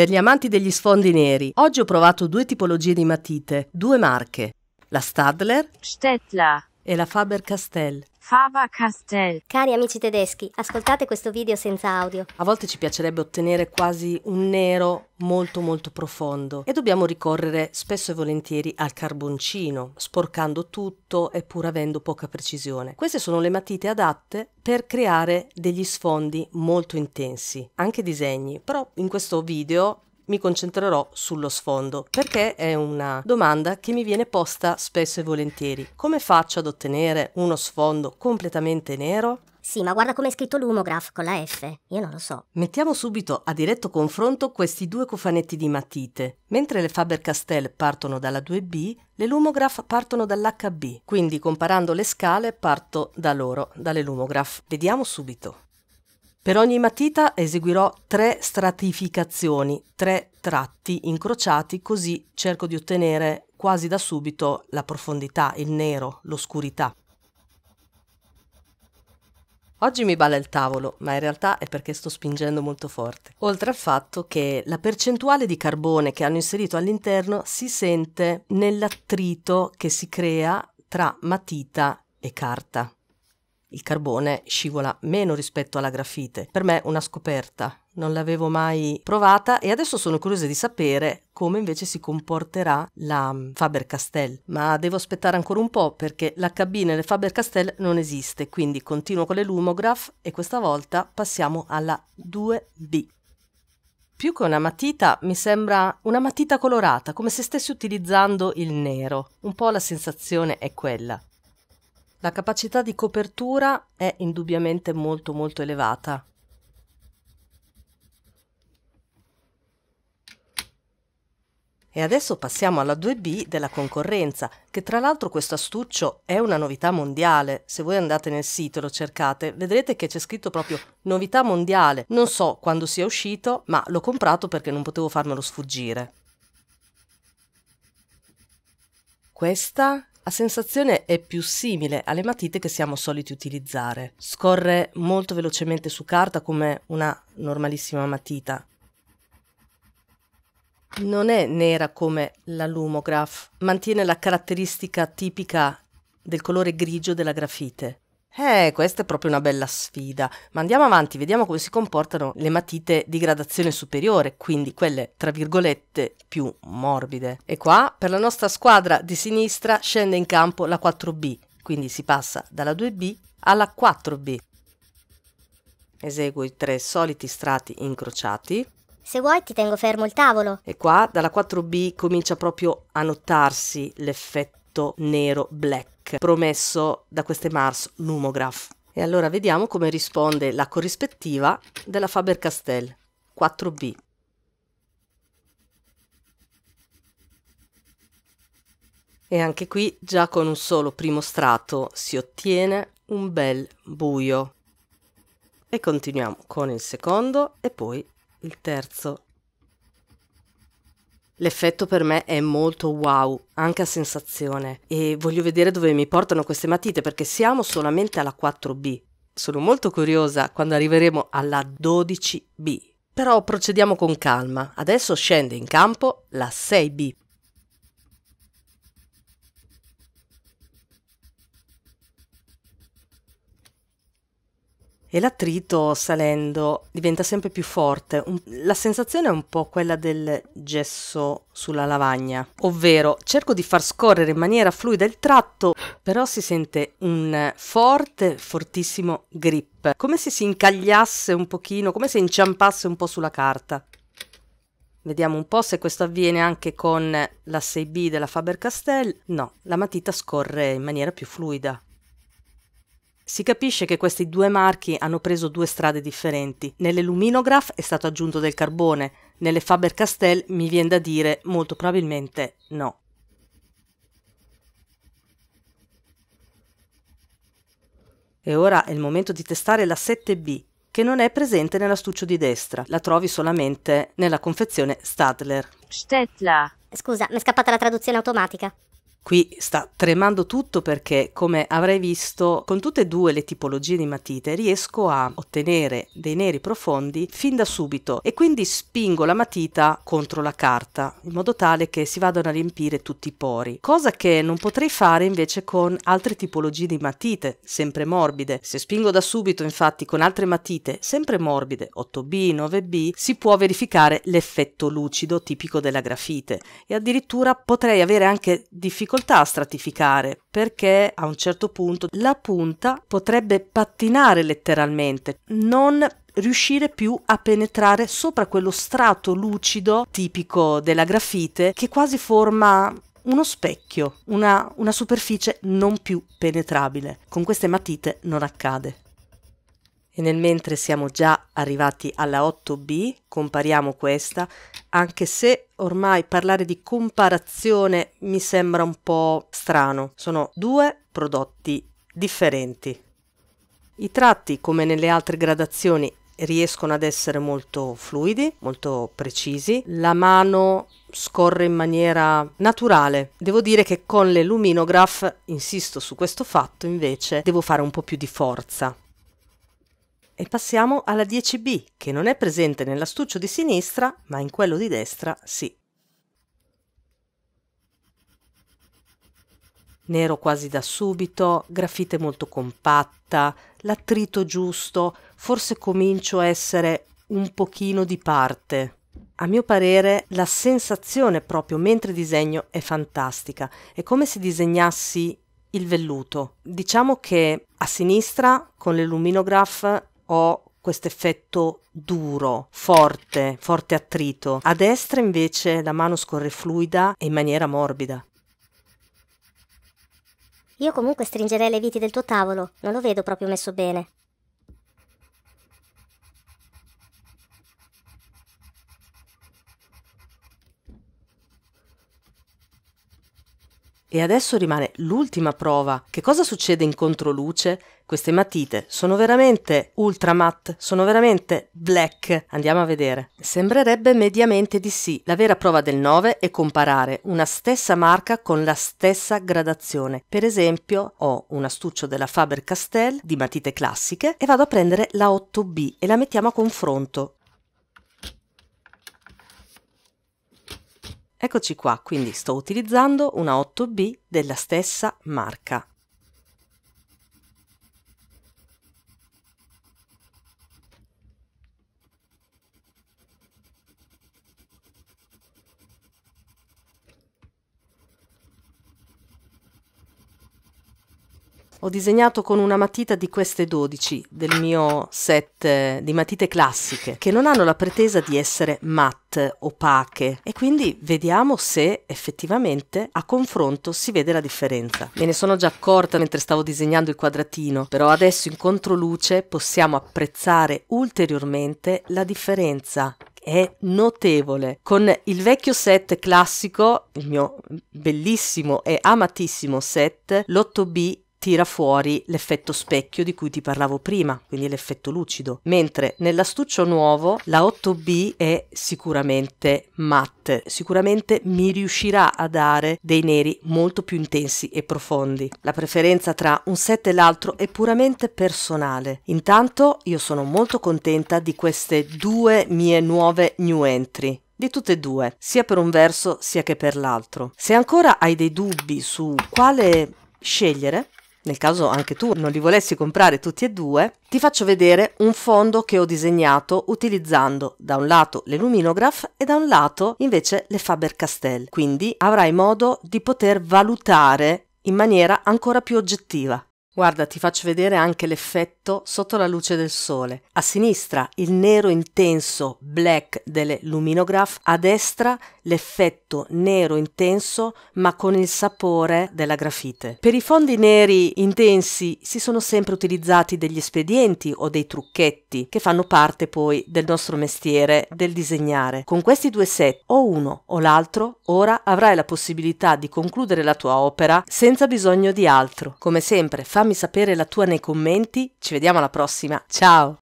Per gli amanti degli sfondi neri, oggi ho provato due tipologie di matite, due marche, la Stadler Stettler. e la Faber-Castell. Fava Castell. Cari amici tedeschi, ascoltate questo video senza audio. A volte ci piacerebbe ottenere quasi un nero molto molto profondo e dobbiamo ricorrere spesso e volentieri al carboncino, sporcando tutto e pur avendo poca precisione. Queste sono le matite adatte per creare degli sfondi molto intensi, anche disegni, però in questo video mi concentrerò sullo sfondo, perché è una domanda che mi viene posta spesso e volentieri. Come faccio ad ottenere uno sfondo completamente nero? Sì, ma guarda come è scritto l'umograph con la F, io non lo so. Mettiamo subito a diretto confronto questi due cofanetti di matite. Mentre le Faber-Castell partono dalla 2B, le Lumograph partono dall'HB, quindi comparando le scale parto da loro, dalle Lumograph. Vediamo subito. Per ogni matita eseguirò tre stratificazioni, tre tratti incrociati, così cerco di ottenere quasi da subito la profondità, il nero, l'oscurità. Oggi mi balla il tavolo, ma in realtà è perché sto spingendo molto forte. Oltre al fatto che la percentuale di carbone che hanno inserito all'interno si sente nell'attrito che si crea tra matita e carta il carbone scivola meno rispetto alla grafite. Per me è una scoperta, non l'avevo mai provata e adesso sono curiosa di sapere come invece si comporterà la mm, Faber Castell. Ma devo aspettare ancora un po' perché la cabina nelle Faber Castell non esiste, quindi continuo con le Lumograph e questa volta passiamo alla 2B. Più che una matita mi sembra una matita colorata, come se stessi utilizzando il nero. Un po' la sensazione è quella. La capacità di copertura è indubbiamente molto molto elevata. E adesso passiamo alla 2B della concorrenza, che tra l'altro questo astuccio è una novità mondiale. Se voi andate nel sito e lo cercate, vedrete che c'è scritto proprio novità mondiale. Non so quando sia uscito, ma l'ho comprato perché non potevo farmelo sfuggire. Questa la sensazione è più simile alle matite che siamo soliti utilizzare. Scorre molto velocemente su carta come una normalissima matita. Non è nera come la Lumograph, mantiene la caratteristica tipica del colore grigio della grafite. Eh, questa è proprio una bella sfida, ma andiamo avanti, vediamo come si comportano le matite di gradazione superiore, quindi quelle tra virgolette più morbide. E qua per la nostra squadra di sinistra scende in campo la 4B, quindi si passa dalla 2B alla 4B. Eseguo i tre soliti strati incrociati. Se vuoi ti tengo fermo il tavolo. E qua dalla 4B comincia proprio a notarsi l'effetto nero black promesso da queste Mars Lumograph. E allora vediamo come risponde la corrispettiva della Faber-Castell 4B. E anche qui già con un solo primo strato si ottiene un bel buio. E continuiamo con il secondo e poi il terzo. L'effetto per me è molto wow, anche a sensazione, e voglio vedere dove mi portano queste matite perché siamo solamente alla 4B. Sono molto curiosa quando arriveremo alla 12B. Però procediamo con calma. Adesso scende in campo la 6B e l'attrito salendo diventa sempre più forte. Un, la sensazione è un po' quella del gesso sulla lavagna, ovvero cerco di far scorrere in maniera fluida il tratto, però si sente un forte, fortissimo grip, come se si incagliasse un pochino, come se inciampasse un po' sulla carta. Vediamo un po' se questo avviene anche con la 6B della Faber-Castell. No, la matita scorre in maniera più fluida. Si capisce che questi due marchi hanno preso due strade differenti. Nelle Luminograph è stato aggiunto del carbone, nelle Faber-Castell mi viene da dire molto probabilmente no. E ora è il momento di testare la 7B, che non è presente nell'astuccio di destra, la trovi solamente nella confezione Stadler. Stettler. Scusa, mi è scappata la traduzione automatica. Qui sta tremando tutto perché, come avrai visto, con tutte e due le tipologie di matite riesco a ottenere dei neri profondi fin da subito e quindi spingo la matita contro la carta in modo tale che si vadano a riempire tutti i pori, cosa che non potrei fare invece con altre tipologie di matite, sempre morbide. Se spingo da subito infatti con altre matite, sempre morbide, 8B, 9B, si può verificare l'effetto lucido tipico della grafite e addirittura potrei avere anche difficoltà difficoltà a stratificare perché a un certo punto la punta potrebbe pattinare letteralmente, non riuscire più a penetrare sopra quello strato lucido tipico della grafite che quasi forma uno specchio, una, una superficie non più penetrabile. Con queste matite non accade. E nel mentre siamo già arrivati alla 8b, compariamo questa, anche se ormai parlare di comparazione mi sembra un po' strano. Sono due prodotti differenti. I tratti, come nelle altre gradazioni, riescono ad essere molto fluidi, molto precisi. La mano scorre in maniera naturale. Devo dire che con le Luminograph, insisto su questo fatto, invece devo fare un po' più di forza. E passiamo alla 10B, che non è presente nell'astuccio di sinistra, ma in quello di destra sì. Nero quasi da subito, grafite molto compatta, l'attrito giusto, forse comincio a essere un pochino di parte. A mio parere la sensazione proprio mentre disegno è fantastica, è come se disegnassi il velluto. Diciamo che a sinistra con le luminograph ho questo effetto duro, forte, forte attrito. A destra invece la mano scorre fluida e in maniera morbida. Io comunque stringerei le viti del tuo tavolo, non lo vedo proprio messo bene. E adesso rimane l'ultima prova. Che cosa succede in controluce? Queste matite sono veramente ultra matte, sono veramente black. Andiamo a vedere. Sembrerebbe mediamente di sì. La vera prova del 9 è comparare una stessa marca con la stessa gradazione. Per esempio, ho un astuccio della Faber-Castell di matite classiche e vado a prendere la 8B e la mettiamo a confronto. Eccoci qua, quindi sto utilizzando una 8B della stessa marca. disegnato con una matita di queste 12 del mio set eh, di matite classiche, che non hanno la pretesa di essere matte, opache, e quindi vediamo se effettivamente a confronto si vede la differenza. Me ne sono già accorta mentre stavo disegnando il quadratino, però adesso in controluce possiamo apprezzare ulteriormente la differenza è notevole. Con il vecchio set classico, il mio bellissimo e amatissimo set, l'8B tira fuori l'effetto specchio di cui ti parlavo prima, quindi l'effetto lucido, mentre nell'astuccio nuovo la 8B è sicuramente matte, sicuramente mi riuscirà a dare dei neri molto più intensi e profondi. La preferenza tra un set e l'altro è puramente personale. Intanto io sono molto contenta di queste due mie nuove new entry di tutte e due, sia per un verso sia che per l'altro. Se ancora hai dei dubbi su quale scegliere, nel caso anche tu non li volessi comprare tutti e due, ti faccio vedere un fondo che ho disegnato utilizzando da un lato le Luminograph e da un lato invece le Faber-Castell, quindi avrai modo di poter valutare in maniera ancora più oggettiva Guarda, ti faccio vedere anche l'effetto sotto la luce del sole. A sinistra il nero intenso black delle luminograph, a destra l'effetto nero intenso ma con il sapore della grafite. Per i fondi neri intensi si sono sempre utilizzati degli espedienti o dei trucchetti che fanno parte poi del nostro mestiere del disegnare. Con questi due set, o uno o l'altro, ora avrai la possibilità di concludere la tua opera senza bisogno di altro. Come sempre, fammi fammi sapere la tua nei commenti, ci vediamo alla prossima, ciao!